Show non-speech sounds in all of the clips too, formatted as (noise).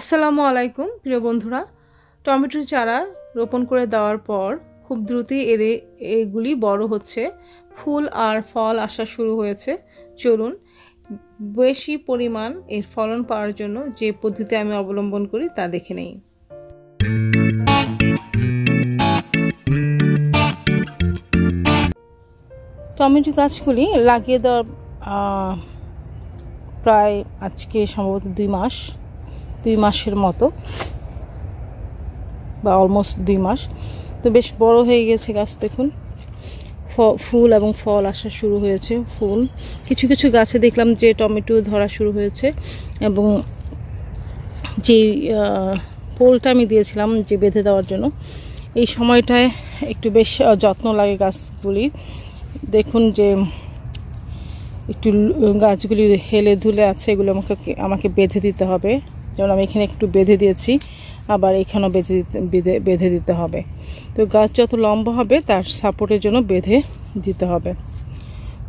আসসালামু আলাইকুম প্রিয় বন্ধুরা টমেটোর চারা রোপণ করে দেওয়ার পর খুব দ্রুতই এর এগুলি বড় হচ্ছে ফুল আর ফল আসা শুরু হয়েছে চলুন বেশি পরিমাণ এর ফলন পাওয়ার জন্য যে পদ্ধতি আমি অবলম্বন করি তা দেখে নেই টমেটো গাছগুলি লাগিয়ে দেওয়ার প্রায় আজকে সম্ভবত দুই মাস দুই মাসের মতো বা অলমোস্ট দুই মাস তো বেশ বড় হয়ে গেছে গাছ দেখুন ফুল এবং ফল আসা শুরু হয়েছে ফুল কিছু কিছু গাছে দেখলাম যে টমেটো ধরা শুরু হয়েছে এবং যে পোলটা আমি দিয়েছিলাম যে বেঁধে দেওয়ার জন্য এই সময়টায় একটু বেশ যত্ন লাগে গাছগুলি দেখুন যে একটু গাছগুলি হেলে ধুলে আছে এগুলো আমাকে আমাকে বেঁধে দিতে হবে যেমন আমি এখানে একটু বেঁধে দিয়েছি আবার এখানেও বেঁধে দিতে বেঁধে দিতে হবে তো গাছ যত লম্বা হবে তার সাপোর্টের জন্য বেঁধে দিতে হবে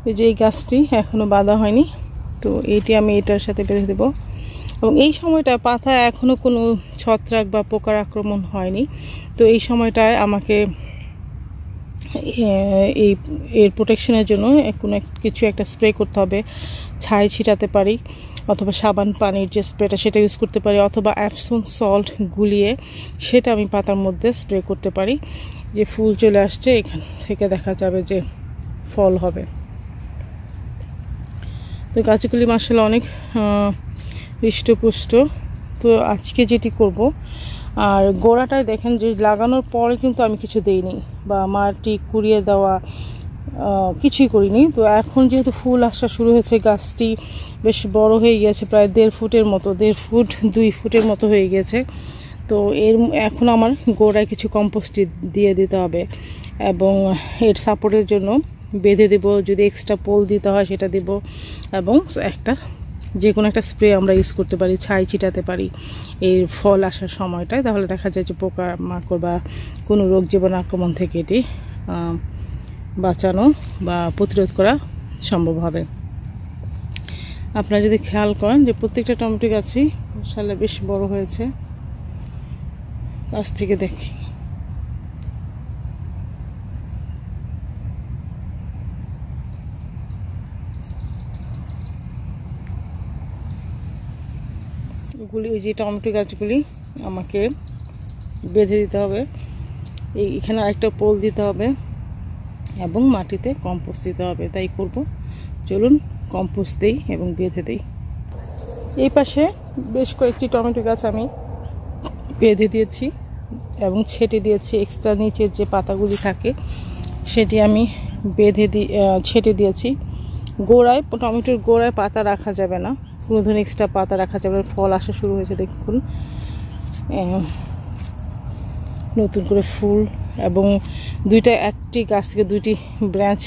তো যে এই গাছটি এখনও বাঁধা হয়নি তো এইটি আমি এটার সাথে বেঁধে দেবো এবং এই সময়টা পাতা এখনও কোনো ছত্রাক বা পোকার আক্রমণ হয়নি তো এই সময়টায় আমাকে এই এর প্রোটেকশনের জন্য কোনো কিছু একটা স্প্রে করতে হবে ছাই ছিটাতে পারি অথবা সাবান পানির যে স্প্রেটা সেটা ইউজ করতে পারি অথবা অ্যাপসুন সল্ট গুলিয়ে সেটা আমি পাতার মধ্যে স্প্রে করতে পারি যে ফুল চলে আসছে এখান থেকে দেখা যাবে যে ফল হবে তো গাছগুলি মাসাল অনেক হৃষ্টপুষ্ট তো আজকে যেটি করব আর গোড়াটায় দেখেন যে লাগানোর পরে কিন্তু আমি কিছু দিইনি বা মাটি কুড়িয়ে দেওয়া কিছুই করিনি তো এখন যেহেতু ফুল আসা শুরু হয়েছে গাছটি বেশ বড় হয়ে গিয়েছে প্রায় দেড় ফুটের মতো দেড় ফুট দুই ফুটের মতো হয়ে গেছে তো এর এখন আমার গোড়ায় কিছু কম্পোস্ট দিয়ে দিতে হবে এবং এর সাপোর্টের জন্য বেঁধে দেব যদি এক্সট্রা পোল দিতে হয় সেটা দেব এবং একটা যে কোনো একটা স্প্রে আমরা ইউজ করতে পারি ছাই ছিটাতে পারি এর ফল আসার সময়টায় তাহলে দেখা যায় যে পোকা মাকড় বা কোনো রোগ জীবন আক্রমণ থেকে এটি বাঁচানো বা প্রতিরোধ করা সম্ভব হবে আপনারা যদি খেয়াল করেন যে প্রত্যেকটা টমেটো গাছই সালে বেশ বড় হয়েছে কাছ থেকে দেখি গুলি ওই যে টমেটো গাছগুলি আমাকে বেঁধে দিতে হবে এইখানে আরেকটা পোল দিতে হবে এবং মাটিতে কম্পোস্ট দিতে হবে তাই করব চলুন কম্পোস্ট দিই এবং বেঁধে দিই এই পাশে বেশ কয়েকটি টমেটো গাছ আমি বেঁধে দিয়েছি এবং ছেটে দিয়েছি এক্সট্রা নিচের যে পাতাগুলি থাকে সেটি আমি বেঁধে দি ছেটে দিয়েছি গোড়ায় টমেটোর গোড়ায় পাতা রাখা যাবে না কোনো ধরনের এক্সট্রা পাতা রাখা যাবে না ফল আসা শুরু হয়েছে দেখুন নতুন করে ফুল এবং দুইটা একটি গাছ থেকে দুইটি ব্রাঞ্চ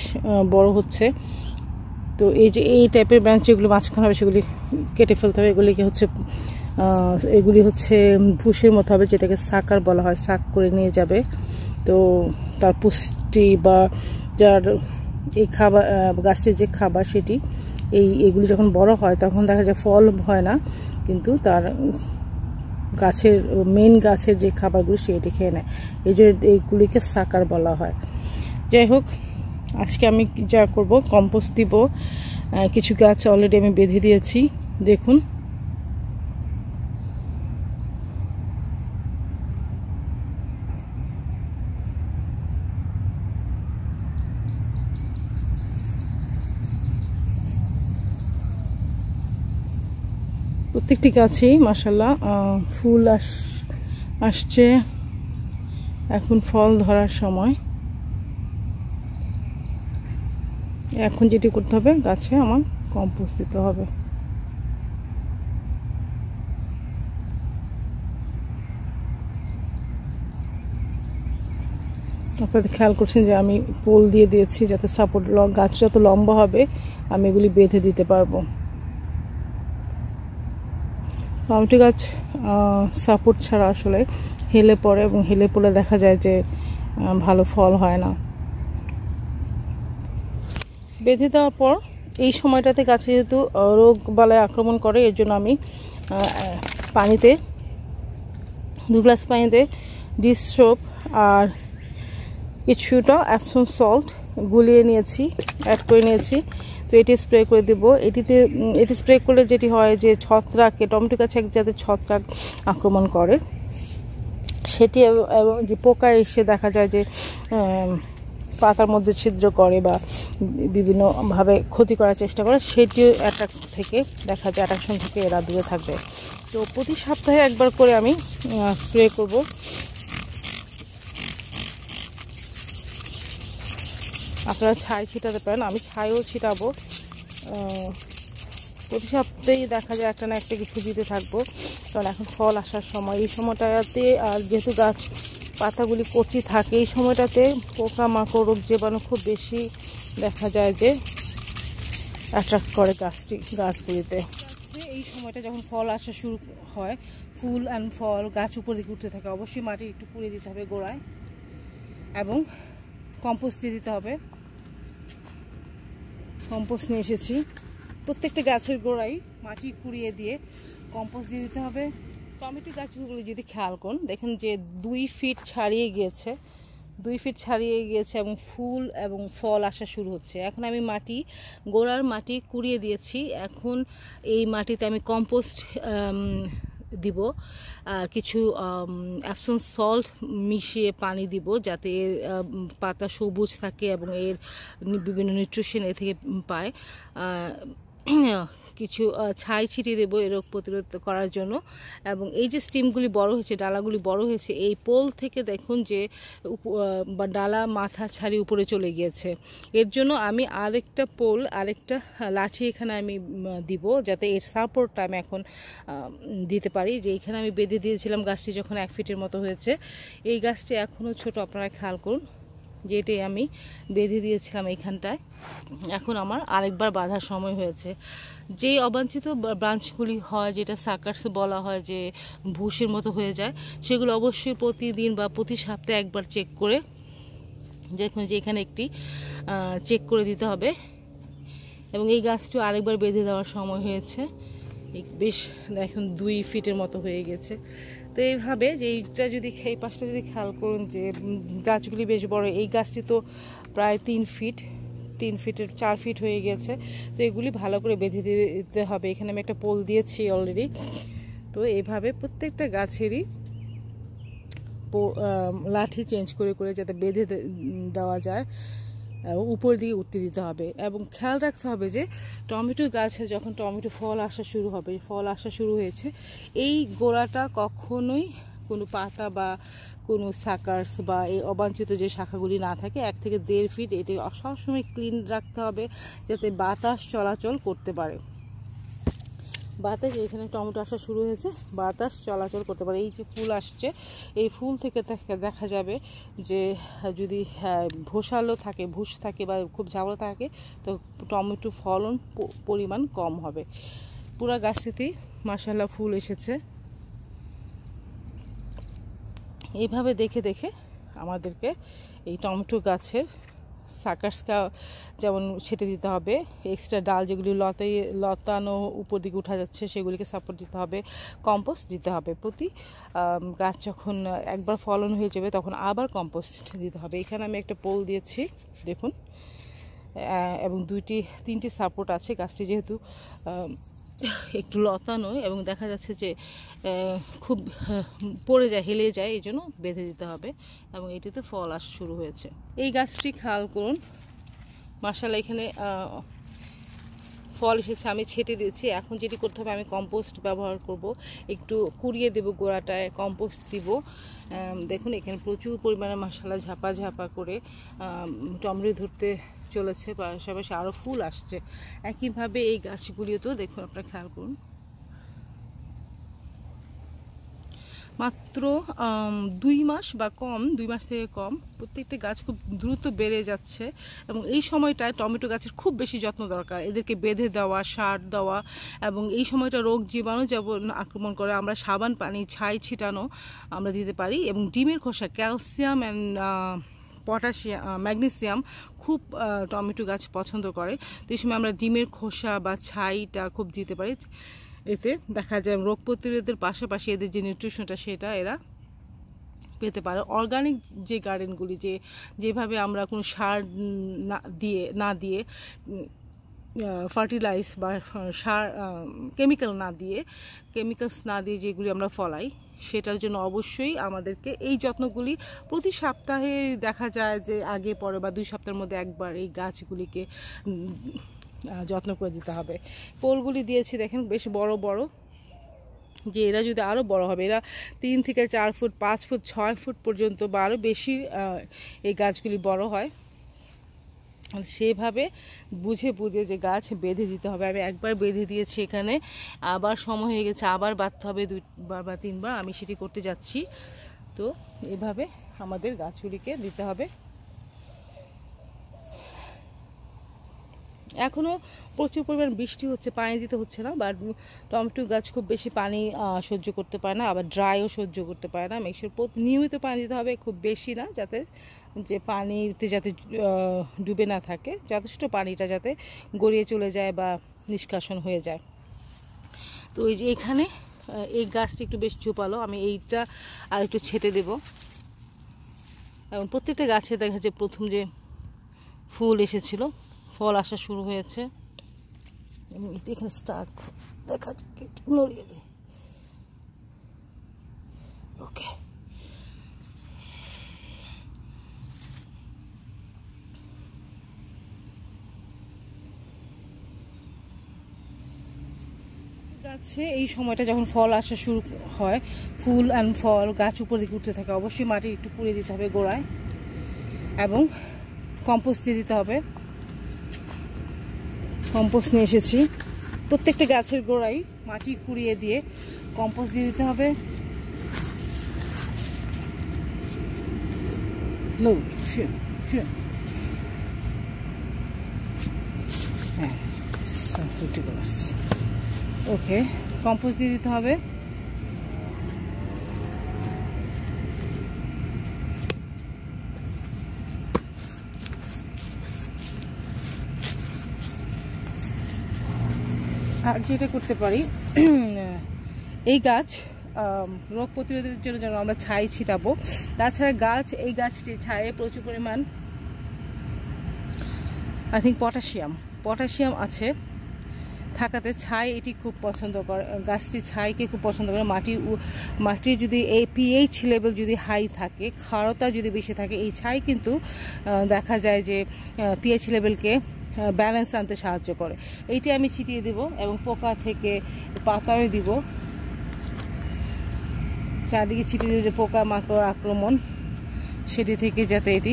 বড় হচ্ছে তো এই যে এই টাইপের ব্রাঞ্চ যেগুলো মাঝখানে হবে সেগুলি কেটে ফেলতে হবে এগুলিকে হচ্ছে এগুলি হচ্ছে ভুষের মতো হবে যেটাকে সাকার বলা হয় সাক করে নিয়ে যাবে তো তার পুষ্টি বা যার এই খাবার গাছটির যে খাবার সেটি এই এগুলি যখন বড় হয় তখন দেখা যায় ফল হয় না কিন্তু তার গাছের মেন গাছের যে খাবারগুলো সেটি খেয়ে নেয় এই জন্য এইগুলিকে সাকার বলা হয় যাই হোক আজকে আমি যা করব কম্পোস্ট দিব কিছু গাছ অলরেডি আমি বেঁধে দিয়েছি দেখুন প্রত্যেকটি গাছেই মাসাল্লাহ ফুল আস আসছে এখন ফল ধরার সময় এখন যেটি করতে হবে গাছে আমার কম্পোস্ট দিতে হবে আপনাদের খেয়াল করছেন যে আমি পোল দিয়ে দিয়েছি যাতে সাপোর্ট গাছ যত লম্বা হবে আমি এগুলি বেঁধে দিতে পারবো পাউটি গাছ সাপোর্ট ছাড়া আসলে হেলে পড়ে এবং হেলে পড়ে দেখা যায় যে ভালো ফল হয় না বেঁধে দেওয়ার পর এই সময়টাতে গাছে যেহেতু রোগ বালায় আক্রমণ করে এর জন্য আমি পানিতে দু গ্লাস পানিতে ডিস সোপ আর কিছুটা অ্যাপসন সল্ট গুলিয়ে নিয়েছি অ্যাড করে নিয়েছি তো এটি স্প্রে করে দেব এটিতে এটি স্প্রে করলে যেটি হয় যে ছত্রাকে টমেটো গাছে যাতে ছত্রাক আক্রমণ করে সেটি এবং যে পোকা এসে দেখা যায় যে পাতার মধ্যে ছিদ্র করে বা বিভিন্নভাবে ক্ষতি করার চেষ্টা করে সেটিও অ্যাট্রাক থেকে দেখা যায় অ্যাট্রাকশন থেকে এরা দূরে থাকবে তো প্রতি সপ্তাহে একবার করে আমি স্প্রে করব আপনারা ছাই ছিটাতে পারেন আমি ছাইও ছিটাবো প্রতি সপ্তাহেই দেখা যায় একটা না একটা কিছু দিতে থাকবো কারণ এখন ফল আসার সময় এই সময়টাতে আর যেহেতু গাছ পাতাগুলি কচি থাকে এই সময়টাতে পোকামাকড় রোগ জীবাণু খুব বেশি দেখা যায় যে অ্যাট্রাক্ট করে গাছটি গাছগুলিতে এই সময়টা যখন ফল আসা শুরু হয় ফুল অ্যান্ড ফল গাছ উপর দিকে উঠতে থাকে অবশ্যই মাটি একটু পুড়ে দিতে হবে গোড়ায় এবং কম্পোস্ট দিয়ে দিতে হবে কম্পোস্ট নিয়ে এসেছি প্রত্যেকটা গাছের গোড়ায় মাটি কুড়িয়ে দিয়ে কম্পোস্ট দিয়ে দিতে হবে টমেটো গাছগুলো যদি খেয়াল করুন দেখেন যে দুই ফিট ছাড়িয়ে গিয়েছে দুই ফিট ছাড়িয়ে গিয়েছে এবং ফুল এবং ফল আসা শুরু হচ্ছে এখন আমি মাটি গোড়ার মাটি কুড়িয়ে দিয়েছি এখন এই মাটিতে আমি কম্পোস্ট দিব কিছু অ্যাপসন সল্ট মিশিয়ে পানি দিব যাতে এর পাতা সবুজ থাকে এবং এর বিভিন্ন নিউট্রিশন এ থেকে পায় কিছু ছাই ছিটিয়ে দেবো এই রোগ প্রতিরোধ করার জন্য এবং এই যে স্টিমগুলি বড় হয়েছে ডালাগুলি বড় হয়েছে এই পোল থেকে দেখুন যে বা ডালা মাথা ছাড়ি উপরে চলে গিয়েছে এর জন্য আমি আরেকটা পোল আরেকটা লাঠি এখানে আমি দিব যাতে এর সাপোর্টটা আমি এখন দিতে পারি যে এখানে আমি বেঁধে দিয়েছিলাম গাছটি যখন এক ফিটের মতো হয়েছে এই গাছটি এখনও ছোট আপনারা খেয়াল করুন যেটাই আমি বেঁধে দিয়েছিলাম এইখানটায় এখন আমার আরেকবার বাঁধার সময় হয়েছে যেই অবাঞ্ছিত ব্রাঞ্চগুলি হয় যেটা সাকার্স বলা হয় যে ভুষের মতো হয়ে যায় সেগুলো অবশ্যই প্রতিদিন বা প্রতি সপ্তাহে একবার চেক করে দেখুন যে এখানে একটি চেক করে দিতে হবে এবং এই গাছটি আরেকবার বেঁধে দেওয়ার সময় হয়েছে বেশ এখন দুই ফিটের মতো হয়ে গেছে তো এইভাবে যে এইটা যদি এই পাশটা যদি খেয়াল করুন যে গাছগুলি বেশ বড় এই গাছটি তো প্রায় তিন ফিট তিন ফিটের চার ফিট হয়ে গেছে তো এগুলি ভালো করে বেঁধে দিতে হবে এখানে আমি একটা পোল দিয়েছি অলরেডি তো এইভাবে প্রত্যেকটা গাছেরই লাঠি চেঞ্জ করে করে যাতে বেঁধে দেওয়া যায় উপর দিকে উঠতে দিতে হবে এবং খেয়াল রাখতে হবে যে টমেটো গাছে যখন টমেটো ফল আসা শুরু হবে ফল আসা শুরু হয়েছে এই গোড়াটা কখনোই কোনো পাতা বা কোনো সাকার্স বা এই অবাঞ্ছিত যে শাখাগুলি না থাকে এক থেকে দেড় ফিট এটি সবসময় ক্লিন রাখতে হবে যাতে বাতাস চলাচল করতে পারে বাতাস এখানে টমেটো আসা শুরু হয়েছে বাতাস চলাচল করতে পারে এই যে ফুল আসছে এই ফুল থেকে দেখা যাবে যে যদি হ্যাঁ, ভোসালো থাকে ভুষ থাকে বা খুব ঝামলা থাকে তো টমেটো ফলন পরিমাণ কম হবে পুরা গাছটিতেই মাসাল্লা ফুল এসেছে এইভাবে দেখে দেখে আমাদেরকে এই টমেটো গাছের সাকার্সকা যেমন সেটে দিতে হবে এক্সট্রা ডাল যেগুলি লতে লতানো উপর দিকে উঠা যাচ্ছে সেগুলিকে সাপোর্ট দিতে হবে কম্পোস্ট দিতে হবে প্রতি গাছ যখন একবার ফলন হয়ে যাবে তখন আবার কম্পোস্ট দিতে হবে এখানে আমি একটা পোল দিয়েছি দেখুন এবং দুইটি তিনটি সাপোর্ট আছে গাছটি যেহেতু একটু লতানো এবং দেখা যাচ্ছে যে খুব পড়ে যায় হেলে যায় এই জন্য বেঁধে দিতে হবে এবং এটিতে ফল আসা শুরু হয়েছে এই গাছটি খাল করুন মার্শাল এখানে ফল এসেছে আমি ছেটে দিয়েছি এখন যেটি করতে হবে আমি কম্পোস্ট ব্যবহার করব একটু কুড়িয়ে দেব গোড়াটায় কম্পোস্ট দিব দেখুন এখানে প্রচুর পরিমাণে মশলা ঝাপা ঝাপা করে টমরে ধরতে চলেছে পাশাপাশি আরও ফুল আসছে একইভাবে এই গাছগুলিও তো দেখুন আপনারা খেয়াল করুন মাত্র দুই মাস বা কম দুই মাস থেকে কম প্রত্যেকটা গাছ খুব দ্রুত বেড়ে যাচ্ছে এবং এই সময়টায় টমেটো গাছের খুব বেশি যত্ন দরকার এদেরকে বেঁধে দেওয়া সার দেওয়া এবং এই সময়টা রোগ জীবাণু যেমন আক্রমণ করে আমরা সাবান পানি ছাই ছিটানো আমরা দিতে পারি এবং ডিমের খোসা ক্যালসিয়াম অ্যান্ড পটাশিয়াম ম্যাগনেসিয়াম খুব টমেটো গাছ পছন্দ করে তো এই সময় আমরা ডিমের খোসা বা ছাইটা খুব দিতে পারি এতে দেখা যায় রোগ প্রতিরোধের পাশাপাশি এদের যে নিউট্রিশনটা সেটা এরা পেতে পারে অর্গানিক যে গার্ডেনগুলি যে যেভাবে আমরা কোনো সার না দিয়ে না দিয়ে ফার্টিলাইজ বা সার কেমিক্যাল না দিয়ে কেমিক্যালস না দিয়ে যেগুলি আমরা ফলাই সেটার জন্য অবশ্যই আমাদেরকে এই যত্নগুলি প্রতি সপ্তাহে দেখা যায় যে আগে পরে বা দুই সপ্তাহের মধ্যে একবার এই গাছগুলিকে যত্ন করে দিতে হবে পোলগুলি দিয়েছি দেখেন বেশ বড় বড় যে এরা যদি আরও বড় হবে এরা তিন থেকে চার ফুট পাঁচ ফুট ছয় ফুট পর্যন্ত বা আরও বেশি এই গাছগুলি বড় হয় সেভাবে বুঝে বুঝে যে গাছ বেঁধে দিতে হবে আমি একবার বেঁধে দিয়েছি এখানে আবার সময় হয়ে গেছে আবার বাঁধতে হবে দুইবার বা তিনবার আমি সেটি করতে যাচ্ছি তো এভাবে আমাদের গাছগুলিকে দিতে হবে এখনও প্রচুর পরিমাণ বৃষ্টি হচ্ছে পানি দিতে হচ্ছে না বাট টমেটো গাছ খুব বেশি পানি সহ্য করতে পারে না আবার ড্রাইও সহ্য করতে পারে না মেকশোর নিয়মিত পানি দিতে হবে খুব বেশি না যাতে যে পানিতে যাতে ডুবে না থাকে যথেষ্ট পানিটা যাতে গড়িয়ে চলে যায় বা নিষ্কাশন হয়ে যায় তো এই যে এখানে এই গাছটি একটু বেশ ঝোপালো আমি এইটা আর একটু ছেটে দেব এবং প্রত্যেকটা গাছে দেখা যাচ্ছে প্রথম যে ফুল এসেছিল ফল আসা শুরু হয়েছে এবং এটা এখানে স্টার্ট দেখা যাক নড়িয়ে ওকে আছে এই সময়টা যখন ফল আসা শুরু হয় ফুল অ্যান্ড ফল গাছ উপর দিকে উঠতে থাকে অবশ্যই মাটি একটু পুড়ে দিতে হবে গোড়ায় এবং কম্পোস্ট দিয়ে দিতে হবে কম্পোস্ট নিয়ে এসেছি প্রত্যেকটা গাছের গোড়াই মাটি কুড়িয়ে দিয়ে কম্পোস্ট দিয়ে দিতে হবে হ্যাঁ ওকে কম্পোস্ট দিয়ে দিতে হবে আর যেটা করতে পারি (clears throat) এই গাছ রোগ প্রতিরোধের জন্য যেন আমরা ছাই ছিটাবো তাছাড়া গাছ এই গাছটি ছায়ে প্রচুর পরিমাণ আই থিঙ্ক পটাশিয়াম পটাশিয়াম আছে থাকাতে ছাই এটি খুব পছন্দ করে গাছটি ছাইকে খুব পছন্দ করে মাটির মাটির যদি এই পিএইচ লেভেল যদি হাই থাকে খারতা যদি বেশি থাকে এই ছাই কিন্তু দেখা যায় যে পিএইচ লেভেলকে ব্যালেন্স আনতে সাহায্য করে এইটি আমি ছিটিয়ে দেব এবং পোকা থেকে পাতাও দিব চারদিকে ছিটিয়ে দেব যে পোকা মাকড় আক্রমণ সেটি থেকে যাতে এটি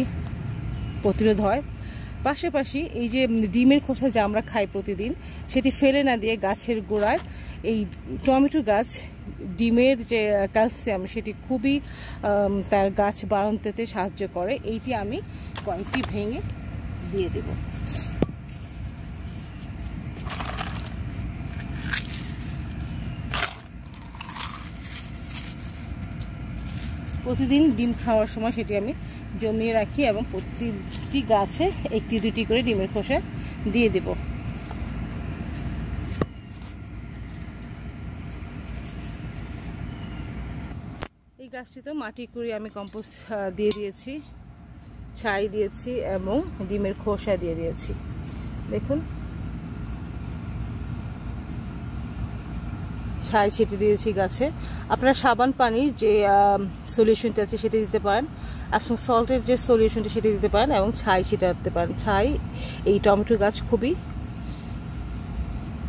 প্রতিরোধ হয় পাশাপাশি এই যে ডিমের খোসা যা আমরা খাই প্রতিদিন সেটি ফেলে না দিয়ে গাছের গোড়ায় এই টমেটো গাছ ডিমের যে ক্যালসিয়াম সেটি খুবই তার গাছ বাড়ন্তেতে সাহায্য করে এইটি আমি কয়েকটি ভেঙে দিয়ে দেব প্রতিদিন ডিম খাওয়ার সময় সেটি আমি জমিয়ে রাখি এবং প্রতিটি গাছে একটি দুটি করে ডিমের খোসা দিয়ে দেব এই গাছটিতে মাটি করে আমি কম্পোস্ট দিয়ে দিয়েছি ছাই দিয়েছি এবং ডিমের খোসা দিয়ে দিয়েছি দেখুন ছাই ছিটে দিয়েছি গাছে আপনারা সাবান পানির যে সলিউশনটা আছে সেটা দিতে পারেন আপনার সল্টের যে সলিউশনটা সেটা দিতে পারেন এবং ছাই ছিটাতে পারেন ছাই এই টমেটো গাছ খুবই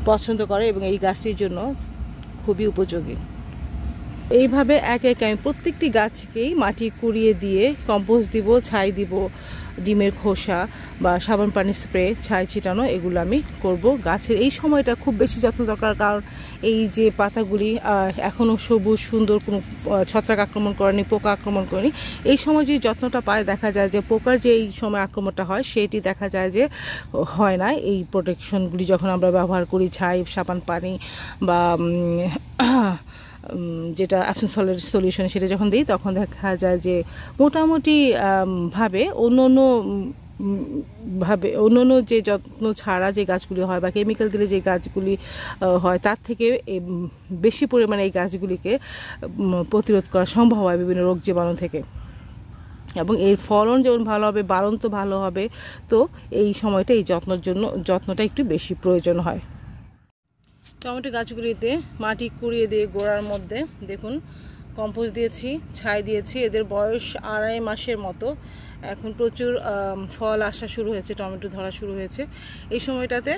পছন্দ করে এবং এই গাছটির জন্য খুবই উপযোগী এইভাবে এক এক আমি প্রত্যেকটি গাছকেই মাটি কুড়িয়ে দিয়ে কম্পোস্ট দিব ছাই দিব ডিমের খোসা বা সাবান পানি স্প্রে ছাই ছিটানো এগুলো আমি করব গাছের এই সময়টা খুব বেশি যত্ন দরকার কারণ এই যে পাতাগুলি এখনও সবুজ সুন্দর কোনো ছত্রাক আক্রমণ করেনি পোকা আক্রমণ করেনি এই সময় যে যত্নটা পায় দেখা যায় যে পোকার যে এই সময় আক্রমণটা হয় সেটি দেখা যায় যে হয় না এই প্রোটেকশনগুলি যখন আমরা ব্যবহার করি ছাই সাবান পানি বা যেটা অ্যাপসেন সলিউশন সেটা যখন দিই তখন দেখা যায় যে মোটামুটি ভাবে অন্য অন্য ভাবে অন্য অন্য যে যত্ন ছাড়া যে গাছগুলি হয় বা কেমিক্যাল দিলে যে গাছগুলি হয় তার থেকে বেশি পরিমাণে এই গাছগুলিকে প্রতিরোধ করা সম্ভব হয় বিভিন্ন রোগ জীবাণু থেকে এবং এর ফলন যেমন ভালো হবে বারণ তো ভালো হবে তো এই সময়টা এই যত্নর জন্য যত্নটা একটু বেশি প্রয়োজন হয় টমেটো গাছগুলিতে মাটি কুড়িয়ে দিয়ে গোড়ার মধ্যে দেখুন কম্পোজ দিয়েছি ছাই দিয়েছি এদের বয়স আড়াই মাসের মতো এখন প্রচুর ফল আসা শুরু হয়েছে টমেটো ধরা শুরু হয়েছে এই সময়টাতে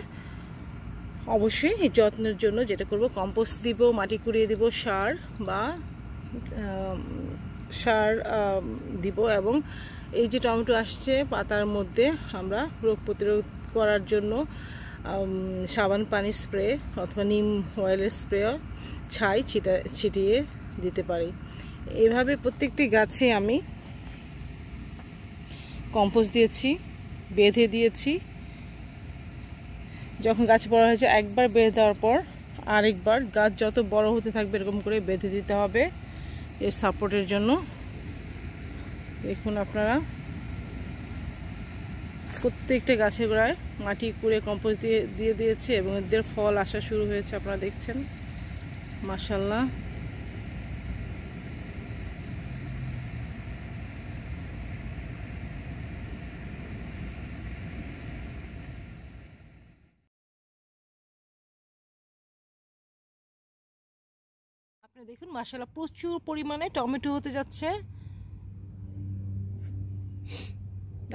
অবশ্যই যত্নের জন্য যেটা করব কম্পোস্ট দিব মাটি কুড়িয়ে দিব সার বা সার দিব এবং এই যে টমেটো আসছে পাতার মধ্যে আমরা রোগ প্রতিরোধ করার জন্য সাবান পানির স্প্রে অথবা নিম অয়েলের স্প্রে ছাই ছিটা ছিটিয়ে দিতে পারি এভাবে প্রত্যেকটি গাছে আমি কম্পোস্ট দিয়েছি বেঁধে দিয়েছি যখন গাছ বড় হয়েছে একবার বেঁধে দেওয়ার পর আরেকবার গাছ যত বড় হতে থাকবে এরকম করে বেঁধে দিতে হবে এর সাপোর্টের জন্য দেখুন আপনারা প্রত্যেকটা গাছের গোড়ায় মাটি কুড়ে কম্পোস্ট দিয়ে দিয়ে দিয়েছে এবং এদের ফল আসা শুরু হয়েছে আপনারা দেখছেন মাসাল্লাহ দেখুন মাসালা প্রচুর পরিমাণে টমেটো হতে যাচ্ছে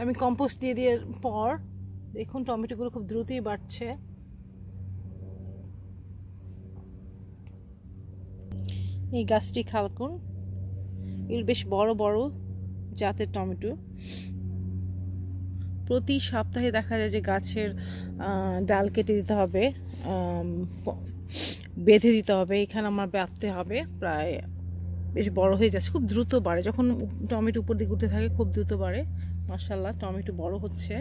আমি কম্পোস্ট দিয়ে দিয়ে পর দেখুন টমেটোগুলো খুব দ্রুতই বাড়ছে এই গাছটি খালকুন এগুলো বেশ বড় বড় জাতের টমেটো প্রতি সপ্তাহে দেখা যায় যে গাছের ডাল কেটে দিতে হবে বেঁধে দিতে হবে এখানে আমার ব্যাপতে হবে প্রায় বেশ বড় হয়ে যাচ্ছে খুব দ্রুত বাড়ে যখন টমেটো উপর দিকে উঠে থাকে খুব দ্রুত বাড়ে মাসাল্লাহ টমেটো বড় হচ্ছে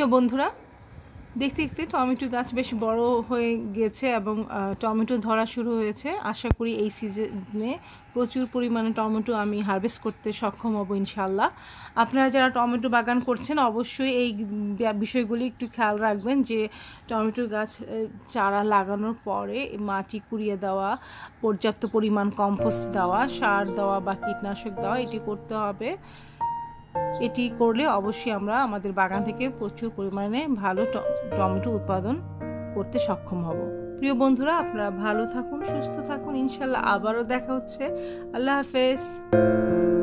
প্রিয় বন্ধুরা দেখতে দেখতে টমেটো গাছ বেশ বড় হয়ে গেছে এবং টমেটো ধরা শুরু হয়েছে আশা করি এই সিজনে প্রচুর পরিমাণে টমেটো আমি হারভেস্ট করতে সক্ষম হব ইনশাল্লাহ আপনারা যারা টমেটো বাগান করছেন অবশ্যই এই বিষয়গুলি একটু খেয়াল রাখবেন যে টমেটো গাছ চারা লাগানোর পরে মাটি কুড়িয়ে দেওয়া পর্যাপ্ত পরিমাণ কম্পোস্ট দেওয়া সার দেওয়া বা কীটনাশক দেওয়া এটি করতে হবে এটি করলে অবশ্যই আমরা আমাদের বাগান থেকে প্রচুর পরিমাণে ভালো টমেটো উৎপাদন করতে সক্ষম হব প্রিয় বন্ধুরা আপনারা ভালো থাকুন সুস্থ থাকুন ইনশাল্লাহ আবারও দেখা হচ্ছে আল্লাহ হাফেজ